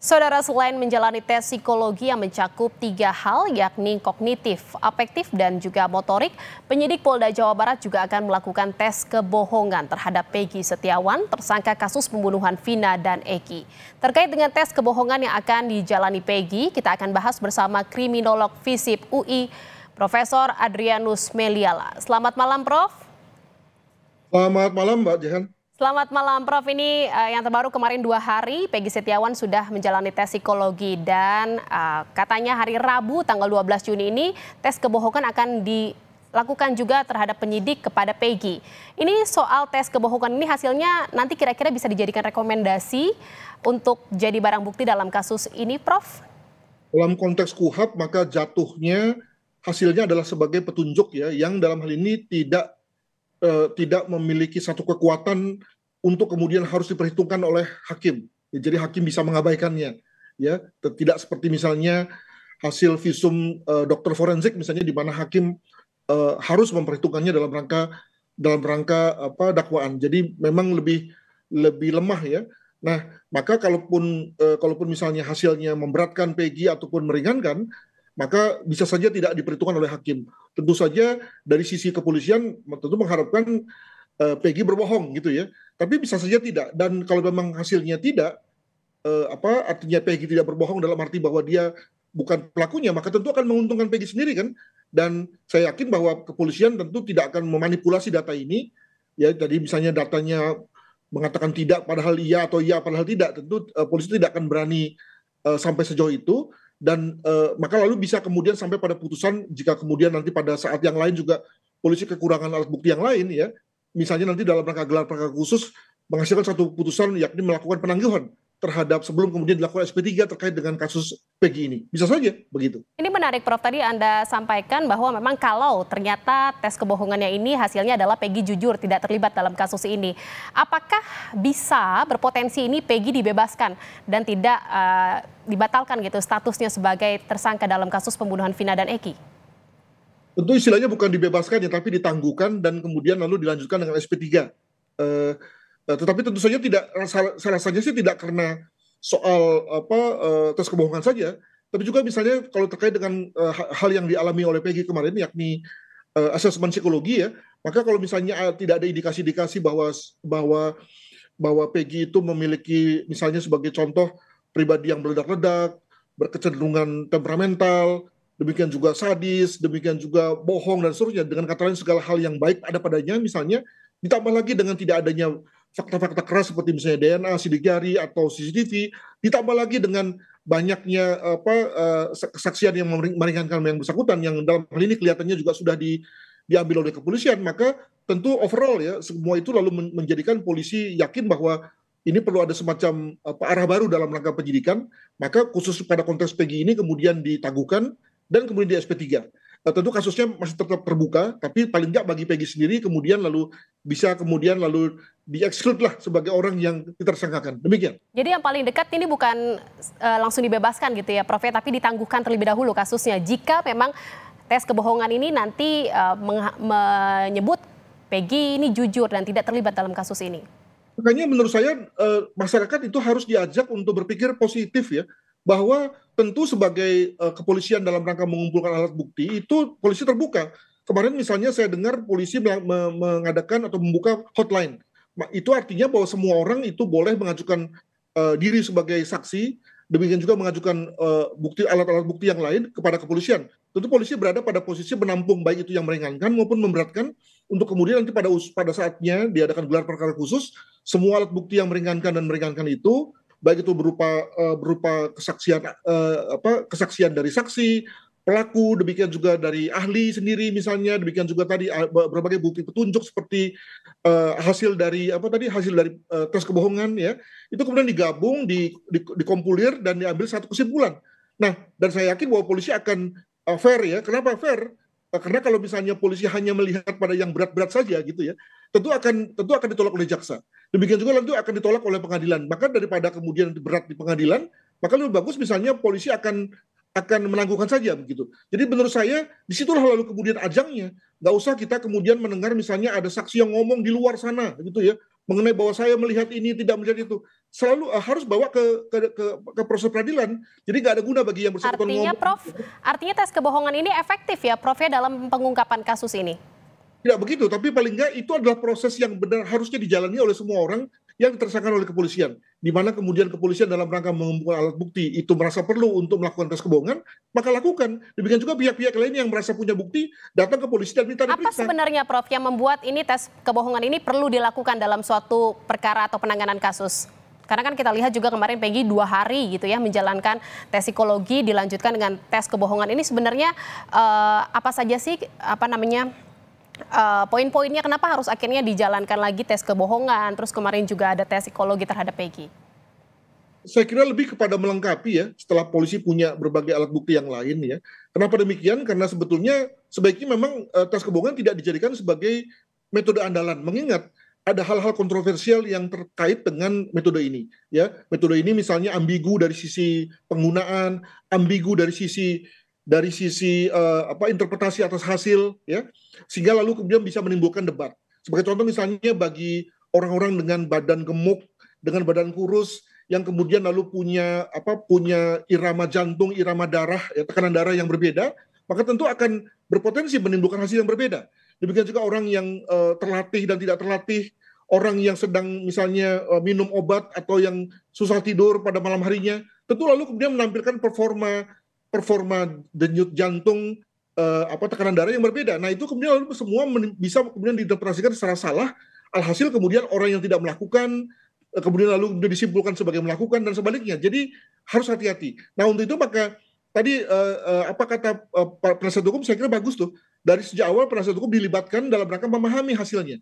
Saudara selain menjalani tes psikologi yang mencakup tiga hal yakni kognitif, afektif dan juga motorik, penyidik Polda Jawa Barat juga akan melakukan tes kebohongan terhadap Peggy Setiawan, tersangka kasus pembunuhan Vina dan Eki. Terkait dengan tes kebohongan yang akan dijalani Peggy, kita akan bahas bersama kriminolog FISIP UI, Profesor Adrianus Meliala. Selamat malam, Prof. Selamat malam, Mbak Jehan. Selamat malam Prof. Ini uh, yang terbaru kemarin dua hari Peggy Setiawan sudah menjalani tes psikologi dan uh, katanya hari Rabu tanggal 12 Juni ini tes kebohongan akan dilakukan juga terhadap penyidik kepada Peggy. Ini soal tes kebohongan ini hasilnya nanti kira-kira bisa dijadikan rekomendasi untuk jadi barang bukti dalam kasus ini Prof? Dalam konteks KUHAP maka jatuhnya hasilnya adalah sebagai petunjuk ya yang dalam hal ini tidak eh, tidak memiliki satu kekuatan untuk kemudian harus diperhitungkan oleh hakim. Ya, jadi hakim bisa mengabaikannya, ya. Tidak seperti misalnya hasil visum eh, dokter forensik misalnya di mana hakim eh, harus memperhitungkannya dalam rangka dalam rangka apa dakwaan. Jadi memang lebih lebih lemah ya. Nah, maka kalaupun eh, kalaupun misalnya hasilnya memberatkan Peggy ataupun meringankan, maka bisa saja tidak diperhitungkan oleh hakim. Tentu saja dari sisi kepolisian tentu mengharapkan uh, eh, Peggy berbohong gitu ya. Tapi bisa saja tidak dan kalau memang hasilnya tidak uh, apa artinya Peggy tidak berbohong dalam arti bahwa dia bukan pelakunya maka tentu akan menguntungkan Peggy sendiri kan. Dan saya yakin bahwa kepolisian tentu tidak akan memanipulasi data ini ya tadi misalnya datanya mengatakan tidak padahal iya atau iya padahal tidak tentu uh, polisi tidak akan berani uh, sampai sejauh itu dan uh, maka lalu bisa kemudian sampai pada putusan jika kemudian nanti pada saat yang lain juga polisi kekurangan alat bukti yang lain ya misalnya nanti dalam rangka gelar perkara khusus menghasilkan satu putusan yakni melakukan penangguhan terhadap sebelum kemudian dilakukan SP3 terkait dengan kasus PG ini. Bisa saja begitu. Ini menarik Prof tadi Anda sampaikan bahwa memang kalau ternyata tes kebohongannya ini hasilnya adalah PG jujur tidak terlibat dalam kasus ini. Apakah bisa berpotensi ini PG dibebaskan dan tidak uh, dibatalkan gitu statusnya sebagai tersangka dalam kasus pembunuhan Vina dan Eki? Tentu istilahnya bukan dibebaskan ya tapi ditangguhkan dan kemudian lalu dilanjutkan dengan SP3. Uh, Eh, tetapi tentu saja tidak salah, salah saja sih tidak karena soal apa uh, tes kebohongan saja, tapi juga misalnya kalau terkait dengan uh, hal yang dialami oleh Peggy kemarin yakni uh, asesmen psikologi ya, maka kalau misalnya uh, tidak ada indikasi-indikasi bahwa bahwa bahwa Peggy itu memiliki misalnya sebagai contoh pribadi yang meledak-ledak, berkecenderungan temperamental, demikian juga sadis, demikian juga bohong dan seterusnya. Dengan kata lain segala hal yang baik ada padanya misalnya ditambah lagi dengan tidak adanya fakta-fakta keras seperti misalnya DNA, sidik jari atau CCTV, ditambah lagi dengan banyaknya apa eh, kesaksian yang meringankan yang bersangkutan yang dalam hal ini kelihatannya juga sudah di, diambil oleh kepolisian, maka tentu overall ya semua itu lalu menjadikan polisi yakin bahwa ini perlu ada semacam apa, arah baru dalam rangka penyidikan, maka khusus pada konteks PG ini kemudian ditangguhkan dan kemudian di SP3. Eh, tentu kasusnya masih tetap terbuka, tapi paling nggak bagi Peggy sendiri kemudian lalu bisa kemudian lalu dieksklud lah sebagai orang yang ditersangkakan. Demikian. Jadi yang paling dekat ini bukan e, langsung dibebaskan gitu ya, Prof. Ya, tapi ditangguhkan terlebih dahulu kasusnya. Jika memang tes kebohongan ini nanti e, menyebut Peggy ini jujur dan tidak terlibat dalam kasus ini. Makanya menurut saya e, masyarakat itu harus diajak untuk berpikir positif ya bahwa tentu sebagai uh, kepolisian dalam rangka mengumpulkan alat bukti itu polisi terbuka. Kemarin misalnya saya dengar polisi mengadakan atau membuka hotline. Itu artinya bahwa semua orang itu boleh mengajukan uh, diri sebagai saksi, demikian juga mengajukan uh, bukti alat-alat bukti yang lain kepada kepolisian. Tentu polisi berada pada posisi menampung baik itu yang meringankan maupun memberatkan untuk kemudian nanti pada pada saatnya diadakan gelar perkara khusus, semua alat bukti yang meringankan dan meringankan itu baik itu berupa uh, berupa kesaksian uh, apa kesaksian dari saksi, pelaku, demikian juga dari ahli sendiri misalnya, demikian juga tadi eh, berbagai bukti petunjuk seperti uh, hasil dari apa tadi hasil dari uh, tes kebohongan ya, itu kemudian digabung, di, di, dikompulir dan diambil satu kesimpulan. Nah, dan saya yakin bahwa polisi akan uh, fair ya. Kenapa fair? karena kalau misalnya polisi hanya melihat pada yang berat-berat saja gitu ya, tentu akan tentu akan ditolak oleh jaksa. Demikian juga tentu akan ditolak oleh pengadilan. Maka daripada kemudian berat di pengadilan, maka lebih bagus misalnya polisi akan akan menangguhkan saja begitu. Jadi menurut saya disitulah lalu kemudian ajangnya. Nggak usah kita kemudian mendengar misalnya ada saksi yang ngomong di luar sana gitu ya mengenai bahwa saya melihat ini tidak melihat itu selalu uh, harus bawa ke ke, ke ke proses peradilan jadi nggak ada guna bagi yang bersangkutan artinya ngomong. prof artinya tes kebohongan ini efektif ya prof ya dalam pengungkapan kasus ini tidak begitu, tapi paling nggak itu adalah proses yang benar harusnya dijalani oleh semua orang yang tersangka oleh kepolisian. Di mana kemudian kepolisian dalam rangka mengumpulkan alat bukti itu merasa perlu untuk melakukan tes kebohongan, maka lakukan. Demikian juga pihak-pihak lain yang merasa punya bukti datang ke polisi dan minta diperiksa. Apa sebenarnya Prof yang membuat ini tes kebohongan ini perlu dilakukan dalam suatu perkara atau penanganan kasus? Karena kan kita lihat juga kemarin Peggy dua hari gitu ya menjalankan tes psikologi dilanjutkan dengan tes kebohongan ini sebenarnya eh, apa saja sih apa namanya uh, poin-poinnya kenapa harus akhirnya dijalankan lagi tes kebohongan, terus kemarin juga ada tes psikologi terhadap Peggy? Saya kira lebih kepada melengkapi ya, setelah polisi punya berbagai alat bukti yang lain ya. Kenapa demikian? Karena sebetulnya sebaiknya memang uh, tes kebohongan tidak dijadikan sebagai metode andalan, mengingat ada hal-hal kontroversial yang terkait dengan metode ini ya metode ini misalnya ambigu dari sisi penggunaan ambigu dari sisi dari sisi uh, apa interpretasi atas hasil ya sehingga lalu kemudian bisa menimbulkan debat sebagai contoh misalnya bagi orang-orang dengan badan gemuk dengan badan kurus yang kemudian lalu punya apa punya irama jantung irama darah ya, tekanan darah yang berbeda maka tentu akan berpotensi menimbulkan hasil yang berbeda demikian juga orang yang uh, terlatih dan tidak terlatih orang yang sedang misalnya uh, minum obat atau yang susah tidur pada malam harinya tentu lalu kemudian menampilkan performa performa denyut jantung eh, apa tekanan darah yang berbeda. Nah, itu kemudian lalu semua bisa kemudian diinterpretasikan secara salah. Alhasil kemudian orang yang tidak melakukan eh, kemudian lalu disimpulkan sebagai melakukan dan sebaliknya. Jadi harus hati-hati. Nah, untuk itu maka tadi eh, uh, apa kata eh, penasihat hukum saya kira bagus tuh. Dari sejak awal penasihat hukum dilibatkan dalam rangka memahami hasilnya.